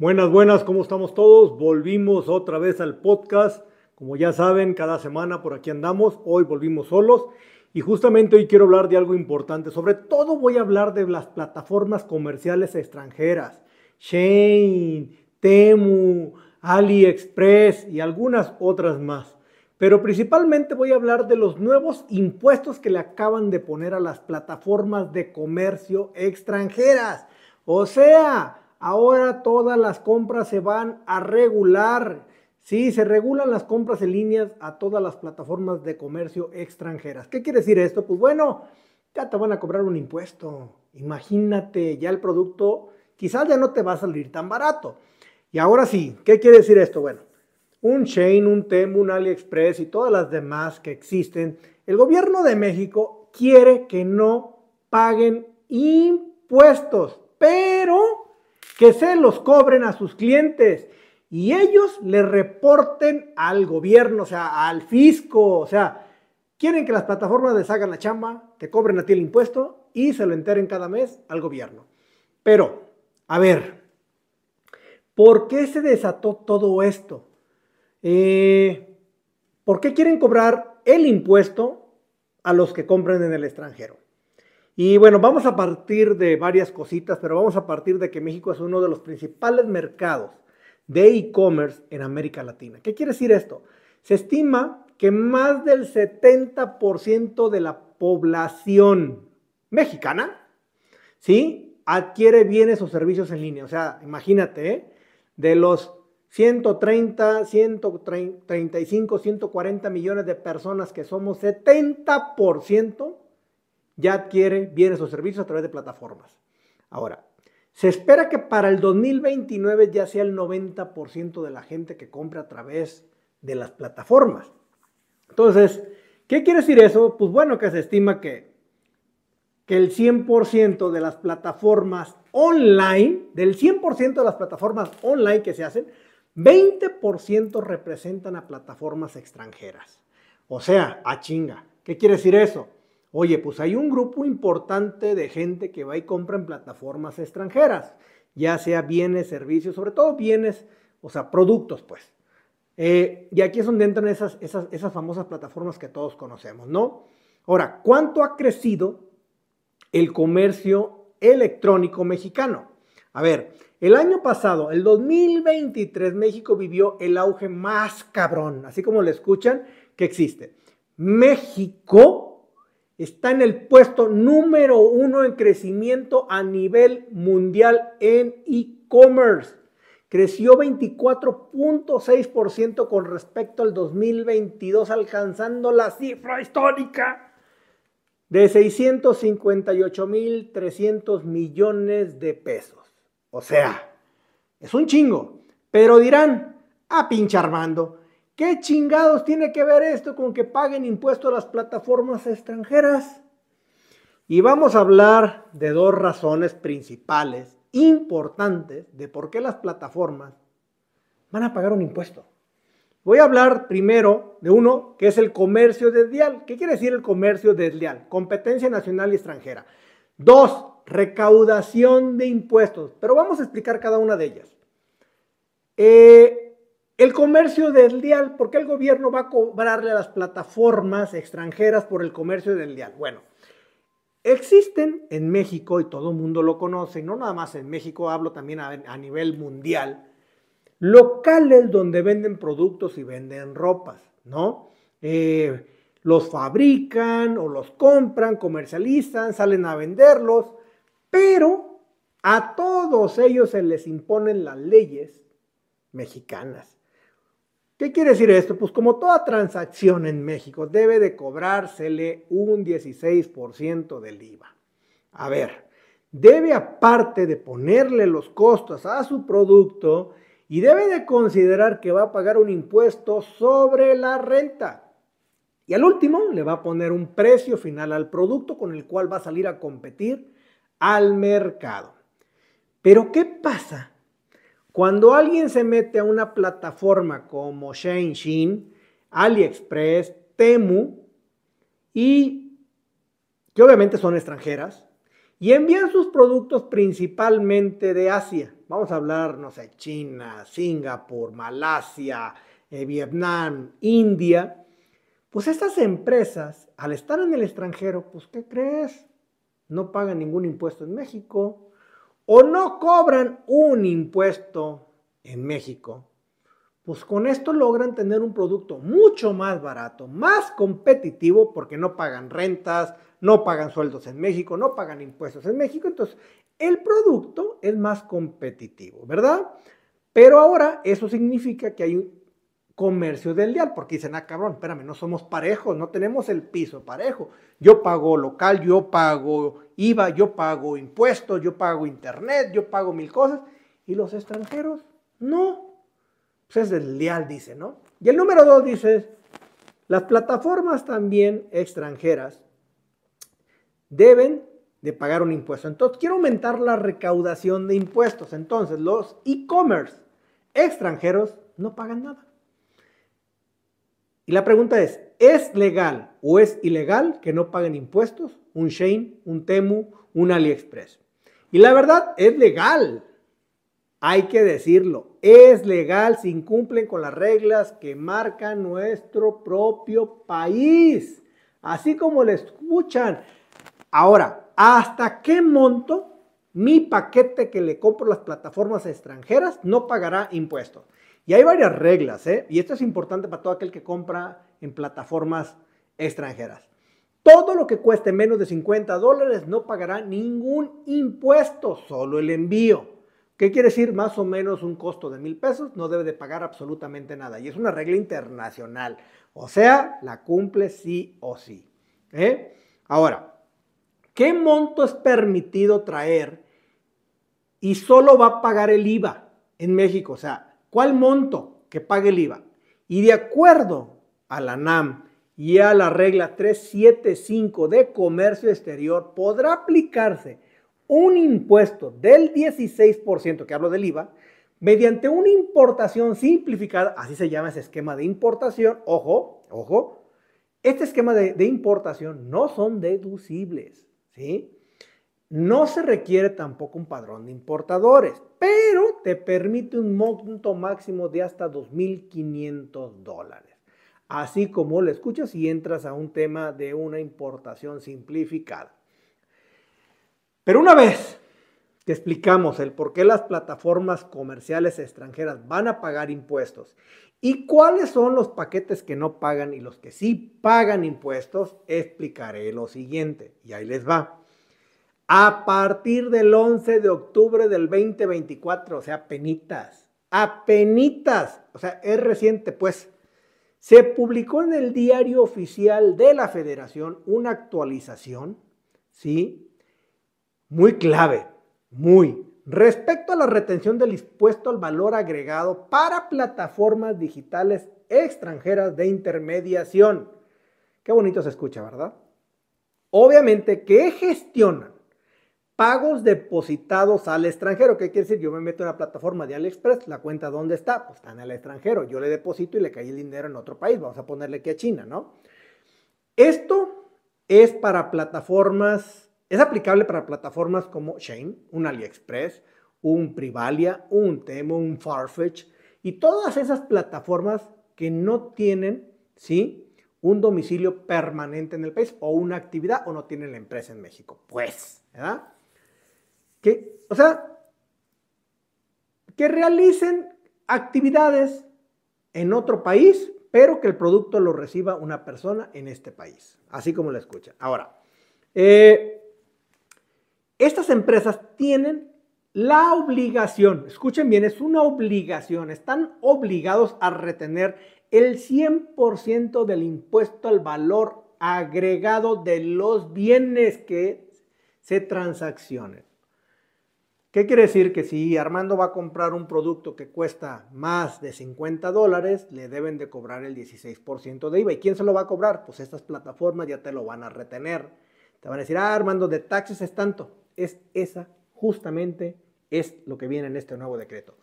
Buenas, buenas, ¿cómo estamos todos? Volvimos otra vez al podcast. Como ya saben, cada semana por aquí andamos. Hoy volvimos solos. Y justamente hoy quiero hablar de algo importante. Sobre todo voy a hablar de las plataformas comerciales extranjeras. Shane, Temu, AliExpress y algunas otras más. Pero principalmente voy a hablar de los nuevos impuestos que le acaban de poner a las plataformas de comercio extranjeras. O sea, Ahora todas las compras se van a regular. Sí, se regulan las compras en líneas a todas las plataformas de comercio extranjeras. ¿Qué quiere decir esto? Pues bueno, ya te van a cobrar un impuesto. Imagínate, ya el producto quizás ya no te va a salir tan barato. Y ahora sí, ¿qué quiere decir esto? Bueno, un Chain, un Temu, un AliExpress y todas las demás que existen, el gobierno de México quiere que no paguen impuestos, pero que se los cobren a sus clientes y ellos le reporten al gobierno, o sea, al fisco, o sea, quieren que las plataformas les hagan la chamba, te cobren a ti el impuesto y se lo enteren cada mes al gobierno. Pero, a ver, ¿por qué se desató todo esto? Eh, ¿Por qué quieren cobrar el impuesto a los que compran en el extranjero? Y bueno, vamos a partir de varias cositas, pero vamos a partir de que México es uno de los principales mercados de e-commerce en América Latina. ¿Qué quiere decir esto? Se estima que más del 70% de la población mexicana, ¿sí? Adquiere bienes o servicios en línea. O sea, imagínate, ¿eh? de los 130, 135, 140 millones de personas que somos, 70% ya adquiere bienes o servicios a través de plataformas. Ahora, se espera que para el 2029 ya sea el 90% de la gente que compra a través de las plataformas. Entonces, ¿qué quiere decir eso? Pues bueno, que se estima que, que el 100% de las plataformas online, del 100% de las plataformas online que se hacen, 20% representan a plataformas extranjeras. O sea, a chinga. ¿Qué quiere decir eso? oye, pues hay un grupo importante de gente que va y compra en plataformas extranjeras, ya sea bienes, servicios, sobre todo bienes, o sea, productos, pues. Eh, y aquí son dentro entran esas, esas, esas, famosas plataformas que todos conocemos, ¿no? Ahora, ¿cuánto ha crecido el comercio electrónico mexicano? A ver, el año pasado, el 2023, México vivió el auge más cabrón, así como le escuchan, que existe. México está en el puesto número uno en crecimiento a nivel mundial en e-commerce. Creció 24.6% con respecto al 2022, alcanzando la cifra histórica de 658.300 millones de pesos. O sea, es un chingo. Pero dirán, a ah, pinchar Armando, ¿Qué chingados tiene que ver esto con que paguen impuestos las plataformas extranjeras? Y vamos a hablar de dos razones principales, importantes, de por qué las plataformas van a pagar un impuesto. Voy a hablar primero de uno que es el comercio desleal. ¿Qué quiere decir el comercio desleal? Competencia nacional y extranjera. Dos, recaudación de impuestos. Pero vamos a explicar cada una de ellas. Eh, el comercio dial, ¿por qué el gobierno va a cobrarle a las plataformas extranjeras por el comercio del dial? Bueno, existen en México, y todo el mundo lo conoce, no nada más en México, hablo también a, nivel mundial, locales donde venden productos y venden ropas, ¿no? Eh, los fabrican o los compran, comercializan, salen a venderlos, pero a todos ellos se les imponen las leyes mexicanas. ¿Qué quiere decir esto? Pues como toda transacción en México debe de cobrársele un 16% del IVA. A ver, debe aparte de ponerle los costos a su producto y debe de considerar que va a pagar un impuesto sobre la renta. Y al último, le va a poner un precio final al producto con el cual va a salir a competir al mercado. Pero ¿qué pasa cuando alguien se mete a una plataforma como Shein, AliExpress, Temu, y que obviamente son extranjeras, y envían sus productos principalmente de Asia. Vamos a hablar, no sé, China, Singapur, Malasia, eh, Vietnam, India. Pues estas empresas, al estar en el extranjero, pues ¿qué crees? No pagan ningún impuesto en México o no cobran un impuesto en México, pues con esto logran tener un producto mucho más barato, más competitivo, porque no pagan rentas, no pagan sueldos en México, no pagan impuestos en México, entonces el producto es más competitivo, ¿verdad? Pero ahora eso significa que hay un comercio del DIAL porque dicen, ah, cabrón, espérame, no somos parejos, no tenemos el piso parejo. Yo pago local, yo pago IVA, yo pago impuestos, yo pago internet, yo pago mil cosas. ¿Y los extranjeros? No. Pues es leal dice, ¿no? Y el número dos dice, las plataformas también extranjeras deben de pagar un impuesto. Entonces, quiero aumentar la recaudación de impuestos. Entonces, los e-commerce extranjeros no pagan nada. Y la pregunta es, ¿es legal o es ilegal que no paguen impuestos un Shane, un Temu, un AliExpress? Y la verdad, es legal. Hay que decirlo, es legal si incumplen con las reglas que marca nuestro propio país. Así como le escuchan. Ahora, ¿hasta qué monto mi paquete que le compro las plataformas extranjeras no pagará impuestos? Y hay varias reglas, ¿eh? y esto es importante para todo aquel que compra en plataformas extranjeras. Todo lo que cueste menos de 50 dólares no pagará ningún impuesto, solo el envío. ¿Qué quiere decir? Más o menos un costo de mil pesos, no debe de pagar absolutamente nada. Y es una regla internacional. O sea, la cumple sí o sí. ¿Eh? Ahora, ¿qué monto es permitido traer y solo va a pagar el IVA en México? O sea, cuál monto que pague el IVA. Y de acuerdo a la NAM y a la regla 375 de comercio exterior, podrá aplicarse un impuesto del 16%, que hablo del IVA, mediante una importación simplificada, así se llama ese esquema de importación, ojo, ojo, este esquema de, de importación no son deducibles, ¿sí? No se requiere tampoco un padrón de importadores, pero te permite un monto máximo de hasta 2.500 dólares. Así como lo escuchas y entras a un tema de una importación simplificada. Pero una vez que explicamos el por qué las plataformas comerciales extranjeras van a pagar impuestos y cuáles son los paquetes que no pagan y los que sí pagan impuestos, explicaré lo siguiente. Y ahí les va a partir del 11 de octubre del 2024, o sea, penitas, apenitas, o sea, es reciente pues. Se publicó en el diario oficial de la federación una actualización, ¿sí? Muy clave, muy. Respecto a la retención del impuesto al valor agregado para plataformas digitales extranjeras de intermediación. Qué bonito se escucha, ¿verdad? Obviamente que gestionan Pagos depositados al extranjero. ¿Qué quiere decir? Yo me meto en la plataforma de AliExpress, la cuenta dónde está, pues está en el extranjero. Yo le deposito y le cae el dinero en otro país. Vamos a ponerle aquí a China, ¿no? Esto es para plataformas, es aplicable para plataformas como Shane, un AliExpress, un Privalia, un Temo, un Farfetch y todas esas plataformas que no tienen, ¿sí? Un domicilio permanente en el país o una actividad o no tienen la empresa en México. Pues, ¿verdad? o sea, que realicen actividades en otro país, pero que el producto lo reciba una persona en este país, así como la escucha. Ahora, eh, estas empresas tienen la obligación, escuchen bien, es una obligación, están obligados a retener el 100% del impuesto al valor agregado de los bienes que se transaccionen. ¿Qué quiere decir? Que si Armando va a comprar un producto que cuesta más de 50 dólares, le deben de cobrar el 16% de IVA. ¿Y quién se lo va a cobrar? Pues estas plataformas ya te lo van a retener. Te van a decir, ah, Armando, de taxes es tanto. Es esa, justamente, es lo que viene en este nuevo decreto.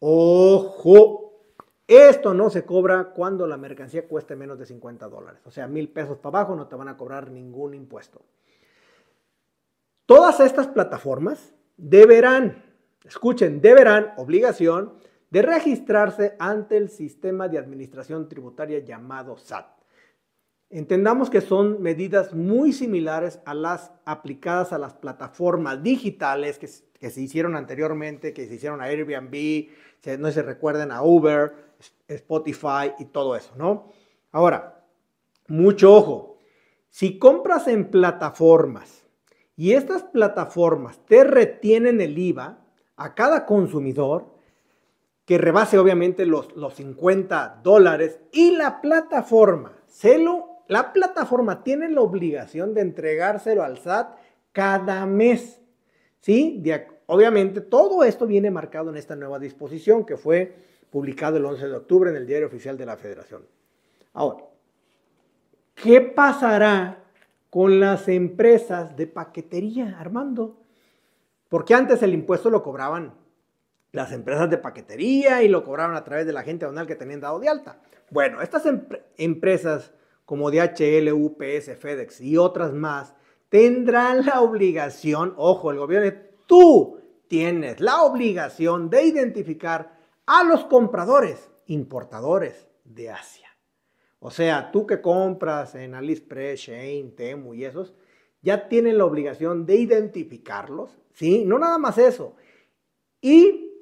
¡Ojo! Esto no se cobra cuando la mercancía cueste menos de 50 dólares. O sea, mil pesos para abajo no te van a cobrar ningún impuesto. Todas estas plataformas deberán, escuchen, deberán, obligación, de registrarse ante el sistema de administración tributaria llamado SAT. Entendamos que son medidas muy similares a las aplicadas a las plataformas digitales que, se hicieron anteriormente, que se hicieron a Airbnb, no se recuerden a Uber, Spotify y todo eso, ¿no? Ahora, mucho ojo, si compras en plataformas y estas plataformas te retienen el IVA a cada consumidor que rebase obviamente los, los 50 dólares y la plataforma, la plataforma tiene la obligación de entregárselo al SAT cada mes. ¿sí? obviamente todo esto viene marcado en esta nueva disposición que fue publicado el 11 de octubre en el Diario Oficial de la Federación. Ahora, ¿qué pasará con las empresas de paquetería, Armando. Porque antes el impuesto lo cobraban las empresas de paquetería y lo cobraban a través de la gente aduanal que tenían dado de alta. Bueno, estas empresas como DHL, UPS, FedEx y otras más tendrán la obligación, ojo, el gobierno, tú tienes la obligación de identificar a los compradores importadores de Asia. O sea, tú que compras en AliExpress, Shane, Temu y esos, ya tienen la obligación de identificarlos, ¿sí? No nada más eso. Y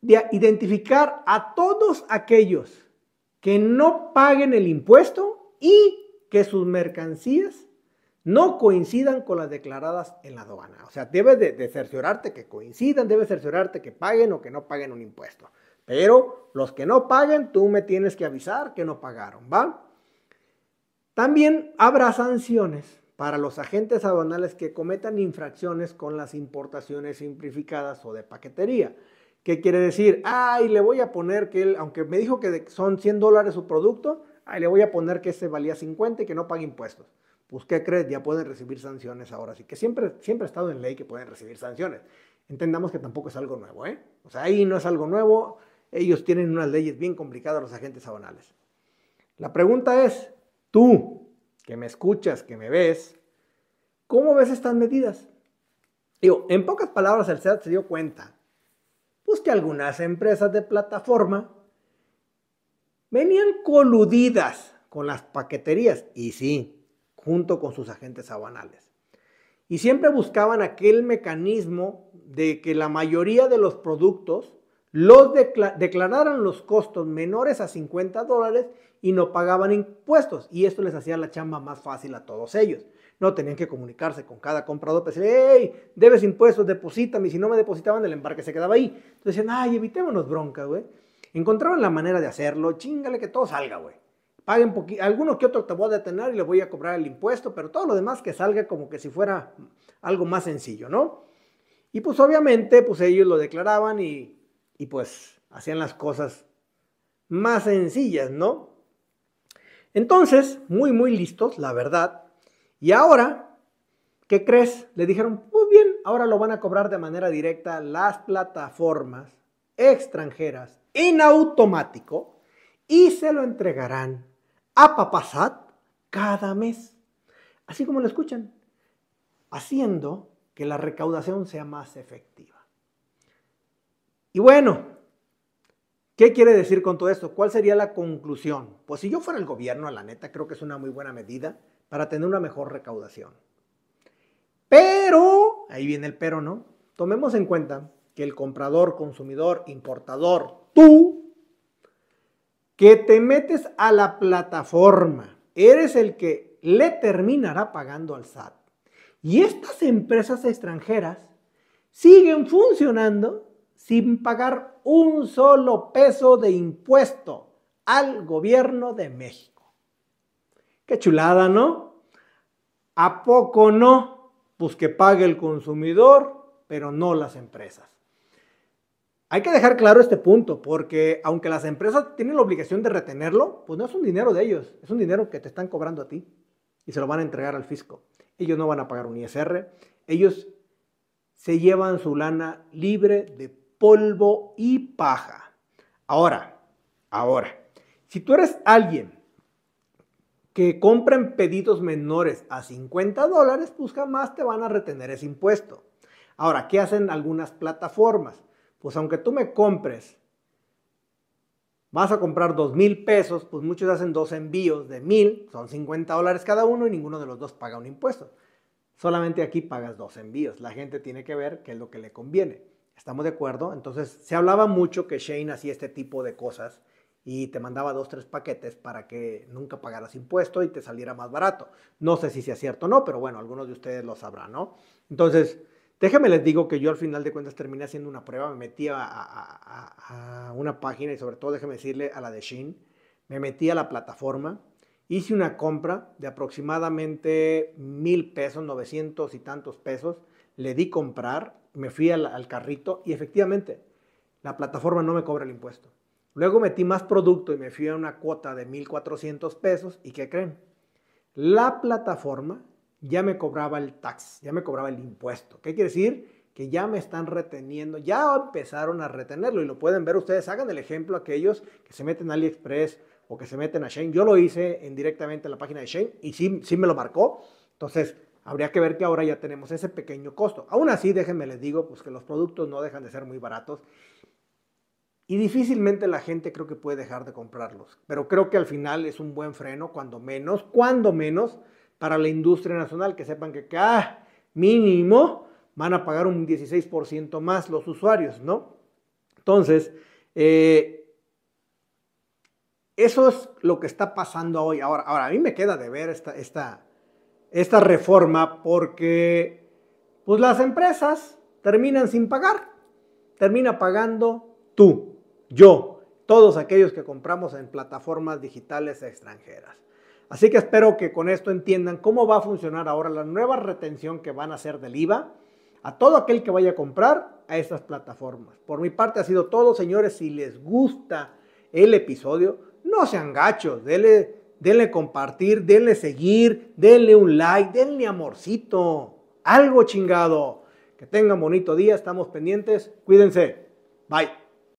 de identificar a todos aquellos que no paguen el impuesto y que sus mercancías no coincidan con las declaradas en la aduana. O sea, debes de cerciorarte que coincidan, debes cerciorarte que paguen o que no paguen un impuesto. Pero los que no paguen, tú me tienes que avisar que no pagaron, ¿va? También habrá sanciones para los agentes aduanales que cometan infracciones con las importaciones simplificadas o de paquetería. ¿Qué quiere decir? Ay, le voy a poner que él, aunque me dijo que son 100 dólares su producto, ahí le voy a poner que ese valía 50 y que no paga impuestos. Pues, ¿qué crees? Ya pueden recibir sanciones ahora. Así que siempre, siempre ha estado en ley que pueden recibir sanciones. Entendamos que tampoco es algo nuevo, ¿eh? O sea, ahí no es algo nuevo. Ellos tienen unas leyes bien complicadas los agentes abonales. La pregunta es, tú que me escuchas, que me ves, ¿cómo ves estas medidas? en pocas palabras el SEAT se dio cuenta pues que algunas empresas de plataforma venían coludidas con las paqueterías y sí, junto con sus agentes abonales. Y siempre buscaban aquel mecanismo de que la mayoría de los productos los declararan los costos menores a 50 dólares y no pagaban impuestos. Y esto les hacía la chamba más fácil a todos ellos. No tenían que comunicarse con cada comprador para decir, hey, debes impuestos, deposítame. Y si no me depositaban, el embarque se quedaba ahí. Entonces decían, ay, evitémonos bronca, güey. Encontraron la manera de hacerlo, chingale que todo salga, güey. Paguen poquito, alguno que otro te voy a detener y le voy a cobrar el impuesto, pero todo lo demás que salga como que si fuera algo más sencillo, ¿no? Y pues obviamente, pues ellos lo declaraban y y pues hacían las cosas más sencillas, ¿no? Entonces, muy, muy listos, la verdad. Y ahora, ¿qué crees? Le dijeron, muy bien, ahora lo van a cobrar de manera directa las plataformas extranjeras en automático y se lo entregarán a Papasat cada mes. Así como lo escuchan, haciendo que la recaudación sea más efectiva. Y bueno, ¿qué quiere decir con todo esto? ¿Cuál sería la conclusión? Pues si yo fuera el gobierno, a la neta, creo que es una muy buena medida para tener una mejor recaudación. Pero, ahí viene el pero, ¿no? Tomemos en cuenta que el comprador, consumidor, importador, tú, que te metes a la plataforma, eres el que le terminará pagando al SAT. Y estas empresas extranjeras siguen funcionando sin pagar un solo peso de impuesto al gobierno de México. Qué chulada, ¿no? ¿A poco no? Pues que pague el consumidor, pero no las empresas. Hay que dejar claro este punto, porque aunque las empresas tienen la obligación de retenerlo, pues no es un dinero de ellos, es un dinero que te están cobrando a ti y se lo van a entregar al fisco. Ellos no van a pagar un ISR, ellos se llevan su lana libre de polvo y paja. Ahora, ahora, si tú eres alguien que compra pedidos menores a 50 dólares, pues jamás te van a retener ese impuesto. Ahora, ¿qué hacen algunas plataformas? Pues aunque tú me compres, vas a comprar 2 mil pesos, pues muchos hacen dos envíos de mil, son 50 dólares cada uno y ninguno de los dos paga un impuesto. Solamente aquí pagas dos envíos. La gente tiene que ver qué es lo que le conviene. Estamos de acuerdo. Entonces, se hablaba mucho que Shane hacía este tipo de cosas y te mandaba dos, tres paquetes para que nunca pagaras impuesto y te saliera más barato. No sé si sea cierto o no, pero bueno, algunos de ustedes lo sabrán, ¿no? Entonces, déjenme les digo que yo al final de cuentas terminé haciendo una prueba, me metí a, una página y sobre todo déjenme decirle a la de Shane, me metí a la plataforma, hice una compra de aproximadamente mil pesos, 900 y tantos pesos, le di comprar, me fui al, carrito y efectivamente la plataforma no me cobra el impuesto. Luego metí más producto y me fui a una cuota de mil cuatrocientos pesos y ¿qué creen? La plataforma ya me cobraba el tax, ya me cobraba el impuesto. ¿Qué quiere decir? Que ya me están reteniendo, ya empezaron a retenerlo y lo pueden ver ustedes. Hagan el ejemplo aquellos que se meten a AliExpress o que se meten a Shane. Yo lo hice en directamente en la página de Shane y sí, sí me lo marcó. Entonces, habría que ver que ahora ya tenemos ese pequeño costo. Aún así, déjenme les digo, pues que los productos no dejan de ser muy baratos. Y difícilmente la gente creo que puede dejar de comprarlos. Pero creo que al final es un buen freno, cuando menos, cuando menos, para la industria nacional, que sepan que ah mínimo van a pagar un 16% más los usuarios, ¿no? Entonces, eh, eso es lo que está pasando hoy. Ahora, ahora a mí me queda de ver esta, esta, reforma porque pues las empresas terminan sin pagar. Termina pagando tú, yo, todos aquellos que compramos en plataformas digitales extranjeras. Así que espero que con esto entiendan cómo va a funcionar ahora la nueva retención que van a hacer del IVA a todo aquel que vaya a comprar a estas plataformas. Por mi parte ha sido todo, señores. Si les gusta el episodio, no sean gachos, denle, compartir, denle seguir, denle un like, denle amorcito, algo chingado. Que tengan bonito día, estamos pendientes, cuídense. Bye.